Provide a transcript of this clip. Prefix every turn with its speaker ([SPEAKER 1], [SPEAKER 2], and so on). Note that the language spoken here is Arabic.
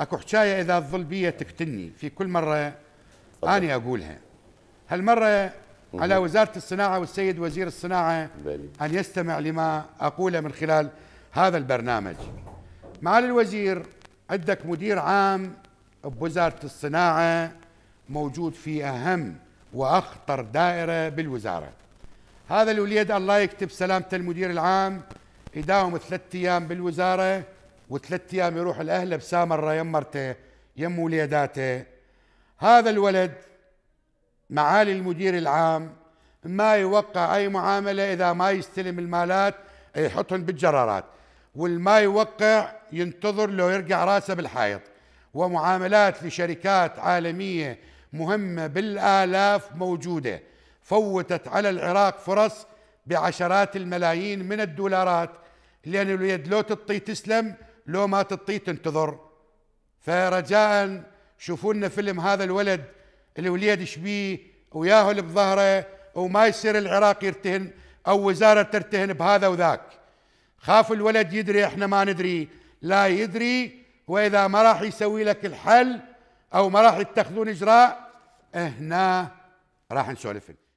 [SPEAKER 1] اكو حكايه اذا الظل بي تقتلني في كل مره اني اقولها هالمره مم. على وزاره الصناعه والسيد وزير الصناعه بلي. ان يستمع لما اقوله من خلال هذا البرنامج معالي الوزير عندك مدير عام بوزاره الصناعه موجود في اهم واخطر دائره بالوزاره هذا الوليد الله يكتب سلامته المدير العام يداوم ثلاثة ايام بالوزاره وثلاث ايام يروح الاهل بسامره يم مرته يم وليداته هذا الولد معالي المدير العام ما يوقع اي معامله اذا ما يستلم المالات يحطهم بالجرارات والما يوقع ينتظر لو يرجع راسه بالحائط ومعاملات لشركات عالميه مهمه بالالاف موجوده فوتت على العراق فرص بعشرات الملايين من الدولارات لان اليد لو تطي تسلم لو ما تطي تنتظر فرجاء شوفوا لنا فيلم هذا الولد الوليد شبيه وياه اللي بظهره وما يصير العراق يرتهن او وزاره ترتهن بهذا وذاك خاف الولد يدري احنا ما ندري لا يدري واذا ما راح يسوي لك الحل او ما راح يتخذون اجراء هنا راح نسولف